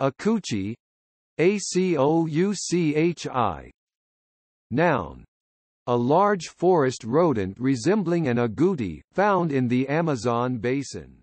Akuchi ACOUCHI Noun a large forest rodent resembling an agouti, found in the Amazon basin.